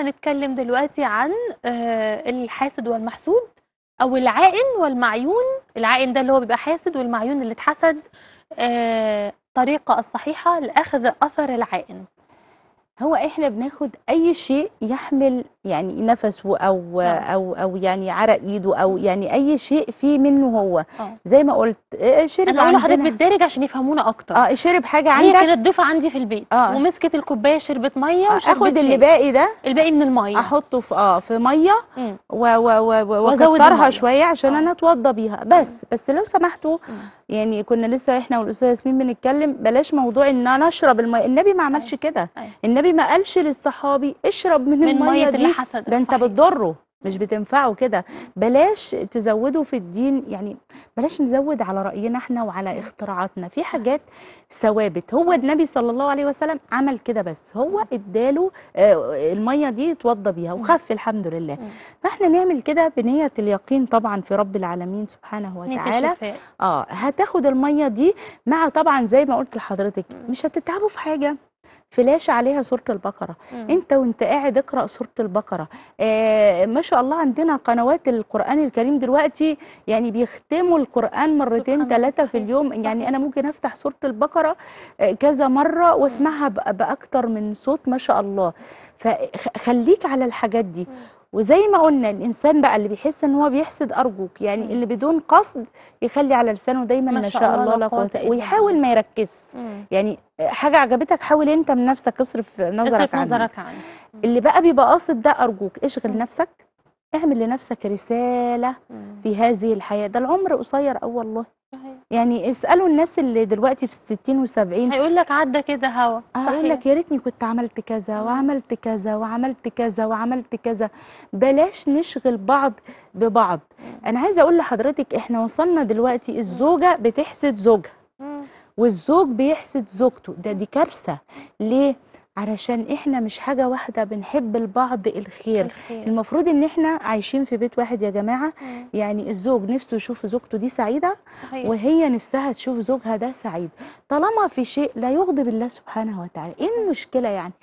هنبقى نتكلم دلوقتي عن آه، الحاسد والمحسود او العائن والمعيون العائن ده اللي هو بيبقى حاسد والمعيون اللي اتحسد الطريقه آه، الصحيحه لاخذ اثر العائن هو احنا بناخد اي شيء يحمل يعني نفسه او أو, نعم. او او يعني عرق ايده او يعني اي شيء فيه منه هو أوه. زي ما قلت آه، آه، شرب انا هقول لحضرتك بالدارج عشان يفهمونا اكتر اه شرب حاجه عندك هي كانت ضيفه عندي في البيت آه. ومسكت الكوبايه شربت ميه آه. وشربت اخد اللي باقي ده الباقي من الميه احطه في اه في ميه واكترها شويه عشان أوه. انا اتوضى بيها بس أوه. بس لو سمحتوا يعني كنا لسه احنا والاستاذ ياسمين بنتكلم بلاش موضوع ان انا اشرب الميه النبي ما عملش أيوة، كده أيوة. النبي ما قالش للصحابي اشرب من, من الميه دي ده انت بتضره مش بتنفعه كده بلاش تزودوا في الدين يعني بلاش نزود على رأينا احنا وعلى اختراعاتنا في حاجات ثوابت هو النبي صلى الله عليه وسلم عمل كده بس هو اداله آه، المية دي توضى بيها وخف الحمد لله فاحنا نعمل كده بنية اليقين طبعا في رب العالمين سبحانه وتعالى اه هتاخد المية دي مع طبعا زي ما قلت لحضرتك مش هتتعبوا في حاجة فلاش عليها سوره البقره مم. انت وانت قاعد اقرا سوره البقره آه ما شاء الله عندنا قنوات القران الكريم دلوقتي يعني بيختموا القران مرتين ثلاثه في اليوم صحيح. يعني انا ممكن افتح سوره البقره آه، كذا مره واسمعها باكثر من صوت ما شاء الله فخليك على الحاجات دي مم. وزي ما قلنا الانسان بقى اللي بيحس ان هو بيحسد ارجوك يعني مم. اللي بدون قصد يخلي على لسانه دايما ما شاء الله لا قوه ويحاول ما يركز مم. يعني حاجه عجبتك حاول انت من نفسك اصرف نظرك اصرف عنه. نظرك عنه اللي بقى بيبقى قاصد ده ارجوك اشغل مم. نفسك اعمل لنفسك رساله مم. في هذه الحياه ده العمر قصير او والله يعني اسالوا الناس اللي دلوقتي في الستين والسبعين هيقول لك عدى كده هوا هيقول لك يا ريتني كنت عملت كذا وعملت كذا وعملت كذا وعملت كذا بلاش نشغل بعض ببعض انا عايزه اقول لحضرتك احنا وصلنا دلوقتي الزوجه بتحسد زوجها والزوج بيحسد زوجته ده دي كارثه ليه علشان احنا مش حاجه واحده بنحب لبعض الخير. الخير المفروض ان احنا عايشين في بيت واحد يا جماعه مم. يعني الزوج نفسه يشوف زوجته دي سعيده صحيح. وهي نفسها تشوف زوجها ده سعيد طالما في شيء لا يغضب الله سبحانه وتعالى ايه المشكله يعني